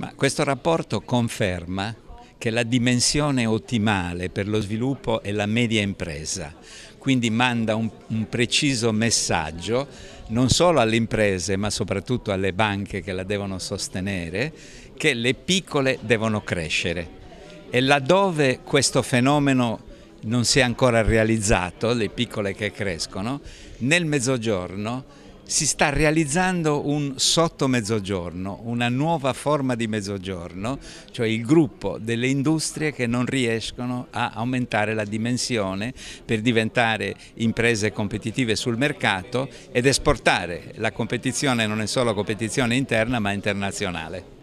Ma questo rapporto conferma che la dimensione ottimale per lo sviluppo è la media impresa, quindi manda un, un preciso messaggio non solo alle imprese ma soprattutto alle banche che la devono sostenere, che le piccole devono crescere. E laddove questo fenomeno non si è ancora realizzato, le piccole che crescono, nel mezzogiorno si sta realizzando un sotto mezzogiorno, una nuova forma di mezzogiorno, cioè il gruppo delle industrie che non riescono a aumentare la dimensione per diventare imprese competitive sul mercato ed esportare la competizione non è solo competizione interna ma internazionale.